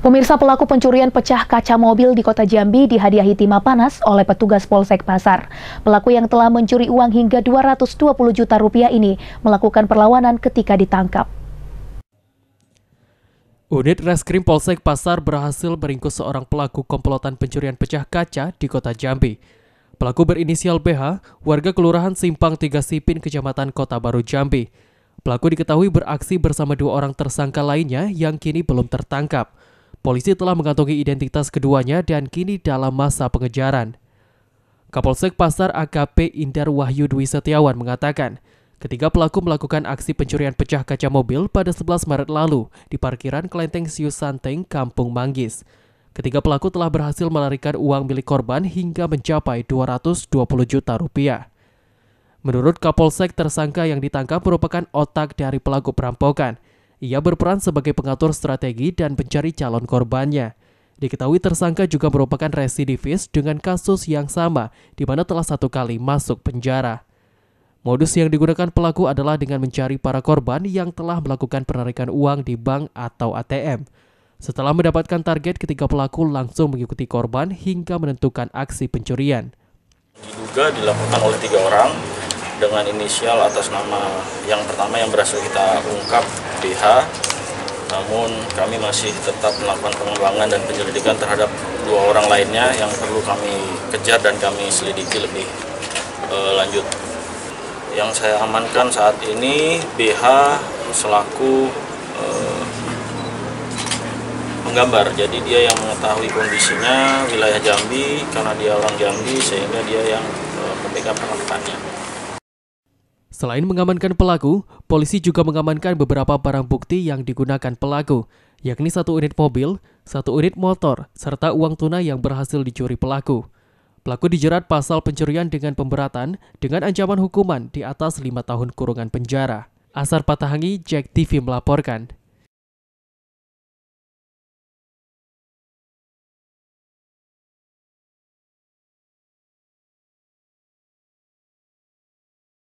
Pemirsa pelaku pencurian pecah kaca mobil di kota Jambi dihadiahi timah panas oleh petugas Polsek Pasar. Pelaku yang telah mencuri uang hingga 220 juta rupiah ini melakukan perlawanan ketika ditangkap. Unit Reskrim Polsek Pasar berhasil meringkus seorang pelaku komplotan pencurian pecah kaca di kota Jambi. Pelaku berinisial BH, warga Kelurahan Simpang Tiga Sipin, Kecamatan Kota Baru, Jambi. Pelaku diketahui beraksi bersama dua orang tersangka lainnya yang kini belum tertangkap. Polisi telah mengantongi identitas keduanya dan kini dalam masa pengejaran. Kapolsek Pasar AKP Indar Wahyu Dwi Setiawan mengatakan, ketiga pelaku melakukan aksi pencurian pecah kaca mobil pada 11 Maret lalu di parkiran Kelenteng Siu Santeng, Kampung Manggis. Ketiga pelaku telah berhasil melarikan uang milik korban hingga mencapai 220 juta rupiah. Menurut Kapolsek, tersangka yang ditangkap merupakan otak dari pelaku perampokan – ia berperan sebagai pengatur strategi dan pencari calon korbannya. Diketahui tersangka juga merupakan residivis dengan kasus yang sama, di mana telah satu kali masuk penjara. Modus yang digunakan pelaku adalah dengan mencari para korban yang telah melakukan penarikan uang di bank atau ATM. Setelah mendapatkan target, ketiga pelaku langsung mengikuti korban hingga menentukan aksi pencurian. Diduga dilakukan oleh tiga orang, dengan inisial atas nama yang pertama yang berhasil kita ungkap BH namun kami masih tetap melakukan pengembangan dan penyelidikan terhadap dua orang lainnya yang perlu kami kejar dan kami selidiki lebih e, lanjut. Yang saya amankan saat ini BH selaku e, eh, penggambar, jadi dia yang mengetahui kondisinya wilayah Jambi karena dia orang Jambi sehingga dia yang e, eh, membackup penempatannya. Selain mengamankan pelaku, polisi juga mengamankan beberapa barang bukti yang digunakan pelaku, yakni satu unit mobil, satu unit motor, serta uang tunai yang berhasil dicuri pelaku. Pelaku dijerat pasal pencurian dengan pemberatan dengan ancaman hukuman di atas lima tahun kurungan penjara. Asar Patahangi, Jack TV melaporkan.